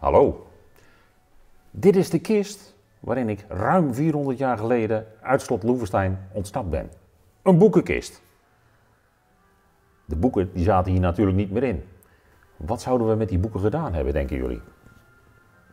Hallo. Dit is de kist waarin ik ruim 400 jaar geleden uit slot Loevestein ontsnapt ben. Een boekenkist. De boeken die zaten hier natuurlijk niet meer in. Wat zouden we met die boeken gedaan hebben, denken jullie?